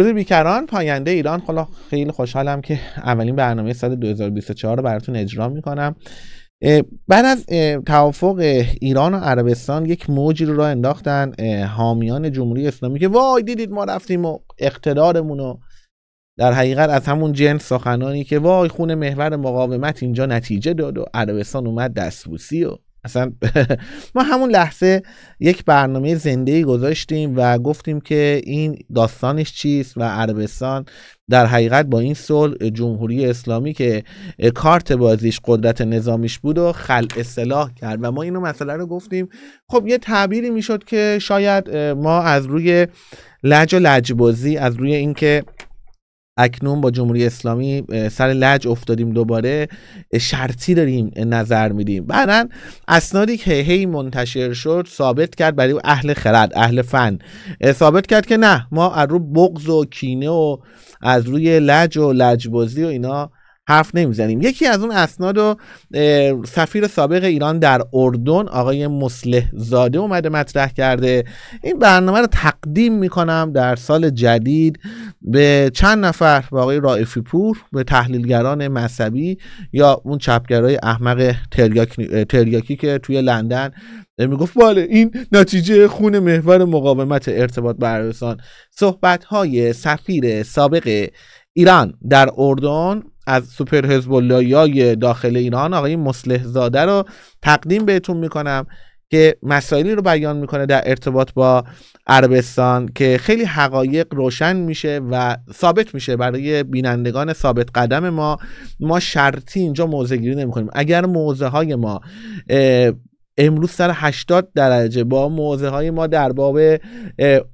روز بیکران پاینده ایران حالا خیلی خوشحالم که اولین برنامه سال 2024 رو براتون اجرا میکنم بعد از توافق ایران و عربستان یک موجی رو راه انداختن حامیان جمهوری اسلامی که وای دیدید ما رفتیم و اقتدارمون رو در حقیقت از همون جنس سخنانی که وای خون محور مقاومت اینجا نتیجه داد و عربستان اومد دستبوسی و اصلا ما همون لحظه یک برنامه زنده گذاشتیم و گفتیم که این داستانش چیست و عربستان در حقیقت با این صلح جمهوری اسلامی که کارت بازیش قدرت نظامیش بود و خل اصلاح کرد و ما اینو مسئله رو گفتیم خب یه تعبیری میشد که شاید ما از روی لج و لجبازی از روی اینکه اکنون با جمهوری اسلامی سر لج افتادیم دوباره شرطی داریم نظر میدیم بعدا اسنادی که هی منتشر شد ثابت کرد برای اهل خرد اهل فن ثابت کرد که نه ما از رو بغض و کینه و از روی لج و لجبازی و اینا حرف نمیزنیم یکی از اون اسناد و سفیر سابق ایران در اردن آقای مسلح زاده اومده مطرح کرده این برنامه رو تقدیم میکنم در سال جدید به چند نفر به آقای رائفی پور به تحلیلگران مذهبی یا اون چپگرای احمق تریاکی, تریاکی که توی لندن میگفت بله این نتیجه خون محور مقاومت ارتباط بررسان صحبت های سفیر سابق ایران در اردن از سوپر حزب داخل ایران آقای مصلح زاده رو تقدیم بهتون میکنم که مسائلی رو بیان میکنه در ارتباط با عربستان که خیلی حقایق روشن میشه و ثابت میشه برای بینندگان ثابت قدم ما ما شرطی اینجا موضع گیری نمی اگر موضع های ما امروز سر 80 درجه با موضع های ما در باب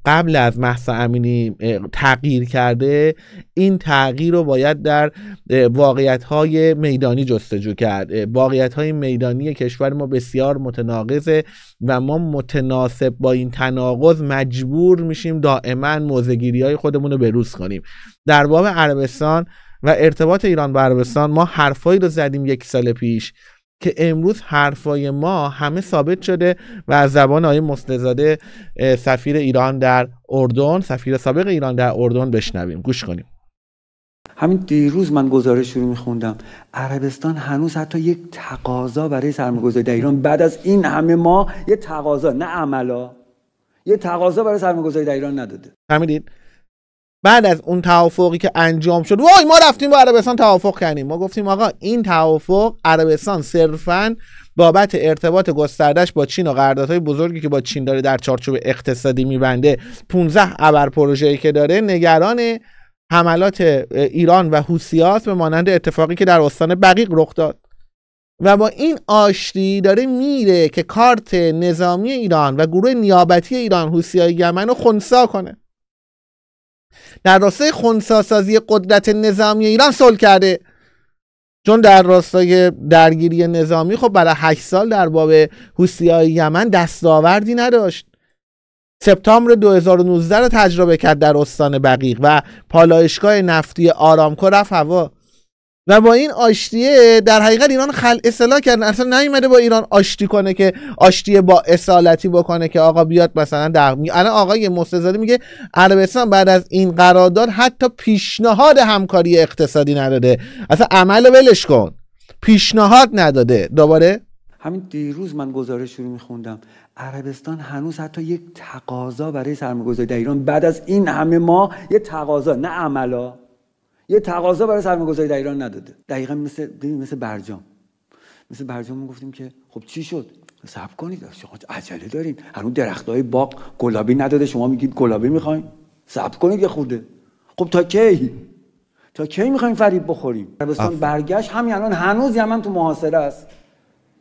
قبل از محسا امینی تغییر کرده این تغییر رو باید در واقعیت های میدانی جستجو کرد واقعیت های میدانی کشور ما بسیار متناقضه و ما متناسب با این تناقض مجبور میشیم دائما موزگیری های خودمون رو بروز کنیم در باب عربستان و ارتباط ایران با عربستان ما حرفایی رو زدیم یک سال پیش که امروز حرفای ما همه ثابت شده و از زبان آقای مستزاده سفیر ایران در اردن سفیر سابق ایران در اردن بشنویم گوش کنیم همین دیروز من گزارش رو میخوندم عربستان هنوز حتی یک تقاضا برای سرمایه‌گذاری در ایران بعد از این همه ما یه تقاضا نه عملا یه تقاضا برای سرمایه‌گذاری در ایران نداده فهمیدید بعد از اون توافقی که انجام شد وای ما رفتیم با عربستان توافق کردیم ما گفتیم آقا این توافق عربستان صرفا بابت ارتباط گستردش با چین و قراردادهای بزرگی که با چین داره در چارچوب اقتصادی میبنده 15 ابر پروژه‌ای که داره نگران حملات ایران و حوثی‌هاست به مانند اتفاقی که در استان بقیق رخ داد و با این آشتی داره میره که کارت نظامی ایران و گروه نیابتی ایران حوسیای یمن رو کنه در راستای خونساسازی قدرت نظامی ایران صلح کرده چون در راستای درگیری نظامی خب برای هشت سال در باب های یمن دستاوردی نداشت سپتامبر 2019 رو تجربه کرد در استان بقیق و پالایشگاه نفتی آرامکو رفت هوا و با این آشتیه در حقیقت ایران خل اصلاح کردن اصلا نیومده با ایران آشتی کنه که آشتیه با اصالتی بکنه که آقا بیاد مثلا در می... الان آقای مستزاده میگه عربستان بعد از این قرارداد حتی پیشنهاد همکاری اقتصادی نداده اصلا عمل ولش کن پیشنهاد نداده دوباره همین دیروز من گزارش رو میخوندم عربستان هنوز حتی یک تقاضا برای سرمایه‌گذاری در ایران بعد از این همه ما یه تقاضا نه یه تقاضا برای سرمایه‌گذاری در ایران نداده دقیقا مثل مثل برجام مثل برجام گفتیم که خب چی شد صبر کنید شما عجله دارین هنوز درختای باغ گلابی نداده شما میگید گلابی میخواین صبر کنید یه خورده خب تا کی تا کی میخوایم فریب بخوریم عربستان برگشت همین الان هنوز یمن تو محاصره است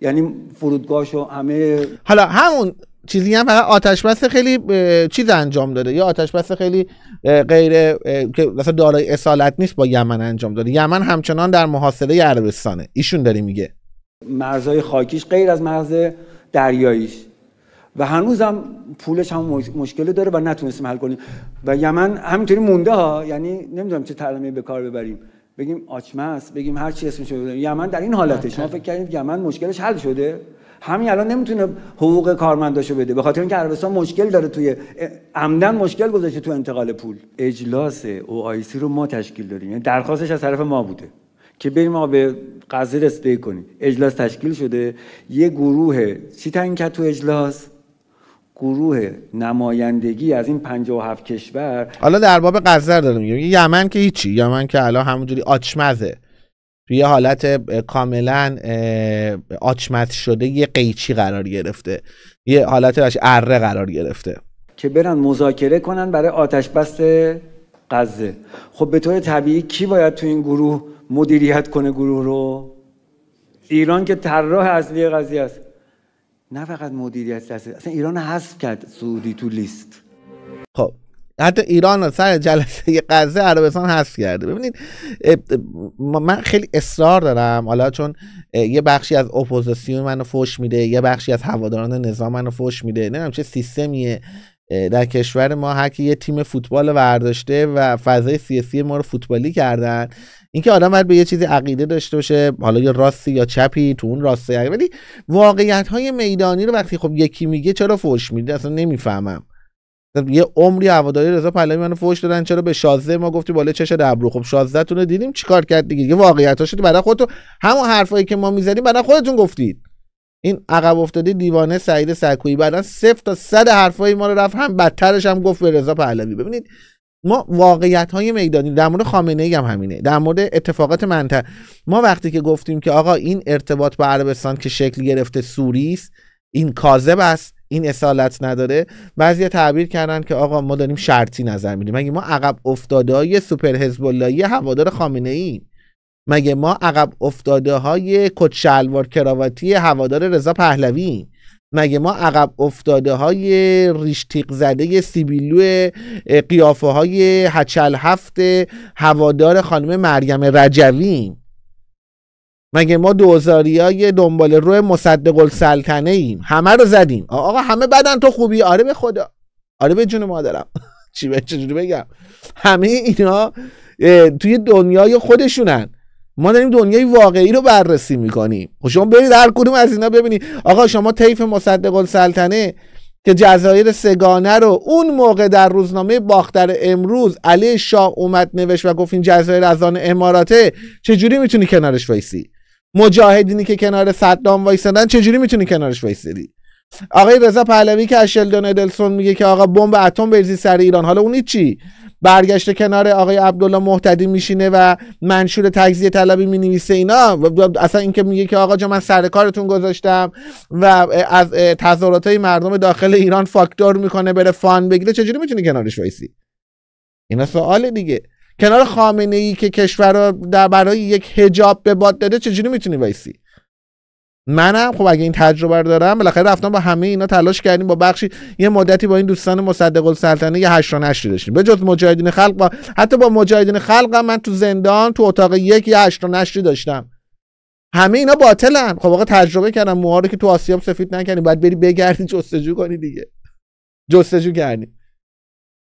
یعنی فرودگاهش و همه حالا همون چیزی هم فقط آتش بس خیلی چیز انجام داده یا آتش بس خیلی غیر که مثلا دارای اصالت نیست با یمن انجام داده یمن همچنان در محاصره عربستانه ایشون داری میگه مرزهای خاکیش غیر از مرز دریاییش و هنوزم پولش هم مشکلی داره و نتونستیم حل کنیم و یمن همینطوری مونده ها یعنی نمیدونم چه تعلیمی به کار ببریم بگیم آچمس بگیم هر چی اسمش یمن در این حالته شما بله. فکر کردید یمن مشکلش حل شده همین الان نمیتونه حقوق کارمنداشو بده به خاطر اینکه عربستان مشکل داره توی عمدن مشکل گذاشته تو انتقال پول اجلاس سی رو ما تشکیل داریم یعنی درخواستش از طرف ما بوده که بریم ما به قضیه رسیدگی کنیم اجلاس تشکیل شده یه گروه سی تن کرد تو اجلاس گروه نمایندگی از این 57 کشور حالا در باب دارم داریم یمن که هیچی یمن که الان همونجوری آچمزه توی یه حالت کاملا آچمت شده یه قیچی قرار گرفته یه حالت داشت اره قرار گرفته که برن مذاکره کنن برای آتش بست غزه خب به طور طبیعی کی باید تو این گروه مدیریت کنه گروه رو ایران که طراح اصلی قضیه است نه فقط مدیریت دسته اصلا ایران حذف کرد سعودی تو لیست خب حتی ایران رو سر جلسه غزه عربستان هست کرده ببینید من خیلی اصرار دارم حالا چون یه بخشی از اپوزیسیون منو فوش میده یه بخشی از هواداران نظام منو فوش میده نمیدونم چه سیستمیه در کشور ما هر یه تیم فوتبال ورداشته و فضای سیاسی ما رو فوتبالی کردن اینکه آدم باید به یه چیزی عقیده داشته باشه حالا یه راستی یا چپی تو اون راسته ولی واقعیت های میدانی رو وقتی خب یکی میگه چرا فوش میده اصلا نمیفهمم یه عمری هواداری رضا پهلوی منو فوش دادن چرا به شازده ما گفتی بالا چش ابرو خب شازده تون دیدیم چیکار کرد دیگه ها شدی برای خودتون همون حرفایی که ما میزدیم برای خودتون گفتید این عقب افتاده دیوانه سعید سکویی بعدا صفر تا صد حرفای ما رو رفت هم بدترش هم گفت به رضا پهلوی ببینید ما واقعیت های میدانی در مورد خامنه ای هم همینه در مورد اتفاقات منطقه ما وقتی که گفتیم که آقا این ارتباط با عربستان که شکل گرفته سوری این کاذب است این اصالت نداره بعضی تعبیر کردن که آقا ما داریم شرطی نظر میدیم مگه ما عقب افتاده های سوپر حزب هوادار خامنه ای مگه ما عقب افتاده های کچلوار کراواتی هوادار رضا پهلوی مگه ما عقب افتاده های ریشتیق زده سیبیلو قیافه های هچل هفت هوادار خانم مریم رجویم مگه ما دوزاری های دنبال روی مصدق السلطنه ایم همه رو زدیم آقا همه بدن تو خوبی آره به خدا آره به جون مادرم چی به چجوری بگم همه اینا توی دنیای خودشونن ما داریم دنیای واقعی رو بررسی میکنیم خب شما برید هر کدوم از اینا ببینید آقا شما طیف مصدق السلطنه که جزایر سگانه رو اون موقع در روزنامه باختر امروز علی شاه اومد نوشت و گفت این جزایر از آن اماراته چجوری میتونی کنارش وایسی مجاهدینی که کنار صدام وایسادن چجوری میتونی کنارش وایسادی آقای رضا پهلوی که از شلدون ادلسون میگه که آقا بمب اتم بریزی سر ایران حالا اون چی برگشته کنار آقای عبدالله محتدی میشینه و منشور تجزیه طلبی مینویسه اینا اصلا اینکه میگه که آقا جا من سر کارتون گذاشتم و از تظاهرات مردم داخل ایران فاکتور میکنه بره فان بگیره چجوری میتونی کنارش وایسی اینا سوال دیگه کنار خامنه ای که کشور رو در برای یک هجاب به باد داده چجوری میتونی وایسی منم خب اگه این تجربه رو دارم بالاخره رفتم با همه اینا تلاش کردیم با بخشی یه مدتی با این دوستان مصدق السلطنه یه هشت نشری داشتیم به جز مجاهدین خلق با حتی با مجاهدین خلق من تو زندان تو اتاق یک یه هشت نشری داشتم همه اینا باطلن خب آقا تجربه کردم موها رو که تو آسیاب سفید نکنی باید بری بگردی جستجو کنی دیگه جستجو کردی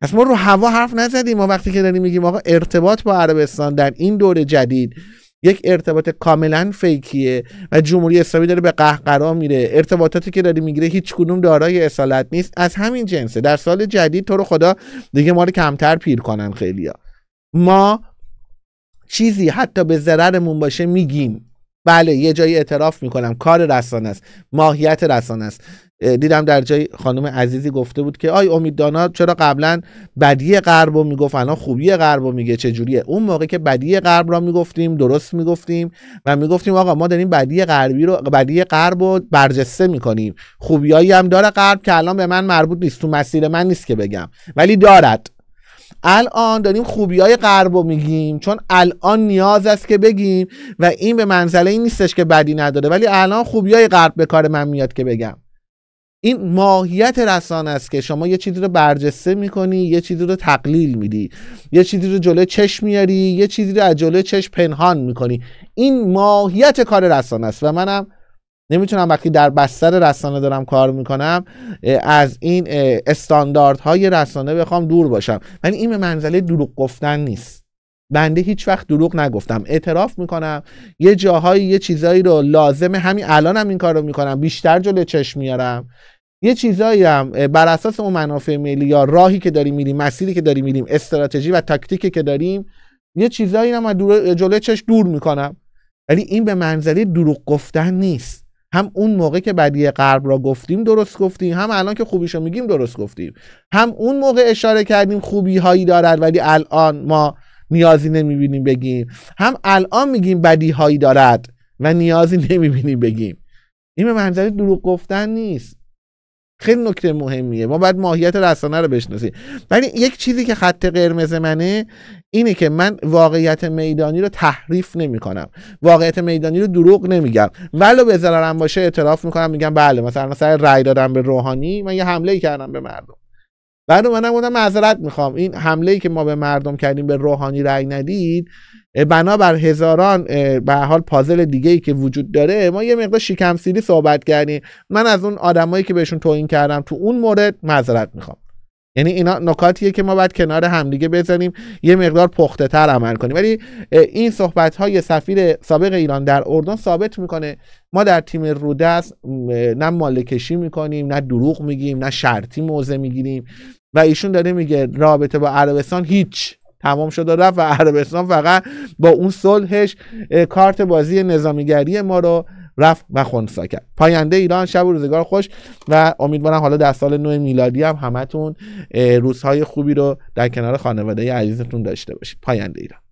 پس ما رو هوا حرف نزدیم ما وقتی که داریم میگیم آقا ارتباط با عربستان در این دور جدید یک ارتباط کاملا فیکیه و جمهوری اسلامی داره به قهقرا میره ارتباطاتی که داره میگیره هیچ کدوم دارای اصالت نیست از همین جنسه در سال جدید تو رو خدا دیگه ما رو کمتر پیر کنن خیلیا ما چیزی حتی به ضررمون باشه میگیم بله یه جایی اعتراف میکنم کار رسانه است ماهیت رسانه است دیدم در جای خانم عزیزی گفته بود که آی امید دانا چرا قبلا بدی غرب رو میگفت الان خوبی غرب رو میگه چه جوریه اون موقع که بدی غرب را میگفتیم درست میگفتیم و میگفتیم آقا ما داریم بدی غربی رو بدی غرب رو برجسته میکنیم خوبیایی هم داره غرب که الان به من مربوط نیست تو مسیر من نیست که بگم ولی دارد الان داریم خوبی های غرب رو میگیم چون الان نیاز است که بگیم و این به منزله این نیستش که بدی نداره ولی الان خوبی های غرب به کار من میاد که بگم این ماهیت رسانه است که شما یه چیزی رو برجسته میکنی یه چیزی رو تقلیل میدی یه چیزی رو جلوی چشم میاری یه چیزی رو از جلوی چشم پنهان میکنی این ماهیت کار رسانه است و منم نمیتونم وقتی در بستر رسانه دارم کار میکنم از این استانداردهای رسانه بخوام دور باشم ولی این به منزله دروغ گفتن نیست بنده هیچ وقت دروغ نگفتم اعتراف میکنم یه جاهایی یه چیزایی رو لازمه همین الانم هم این کار رو میکنم بیشتر جلو چشم میارم یه چیزایی هم بر اساس اون منافع ملی یا راهی که داریم میریم مسیری که داریم میریم استراتژی و تاکتیکی که داریم یه چیزایی هم جلو چشم دور میکنم ولی این به منزله دروغ گفتن نیست هم اون موقع که بدی غرب را گفتیم درست گفتیم هم الان که خوبیشو میگیم درست گفتیم هم اون موقع اشاره کردیم خوبی هایی دارد ولی الان ما نیازی نمیبینیم بگیم هم الان میگیم بدیهایی دارد و نیازی نمیبینیم بگیم این به منظر دروغ گفتن نیست خیلی نکته مهمیه ما باید ماهیت رسانه رو بشناسیم ولی یک چیزی که خط قرمز منه اینه که من واقعیت میدانی رو تحریف نمی کنم واقعیت میدانی رو دروغ نمیگم ولو به ضررم باشه اعتراف میکنم میگم بله مثلا سر رای دادم به روحانی من یه حمله ای کردم به مردم بعد اومدم گفتم معذرت میخوام این حمله ای که ما به مردم کردیم به روحانی رای ندید بر هزاران به حال پازل دیگه ای که وجود داره ما یه مقدار شکم سیری صحبت کردیم من از اون آدمایی که بهشون توهین کردم تو اون مورد معذرت میخوام یعنی اینا نکاتیه که ما باید کنار همدیگه بزنیم یه مقدار پخته تر عمل کنیم ولی این صحبت های سفیر سابق ایران در اردن ثابت میکنه ما در تیم رودس نه مالکشی میکنیم نه دروغ میگیم نه شرطی موضع میگیریم و ایشون داره میگه رابطه با عربستان هیچ تمام شد و رفت و عربستان فقط با اون صلحش کارت بازی نظامیگری ما رو رفت و خونسا کرد پاینده ایران شب و روزگار خوش و امیدوارم حالا در سال نو میلادی هم همتون روزهای خوبی رو در کنار خانواده عزیزتون داشته باشید پاینده ایران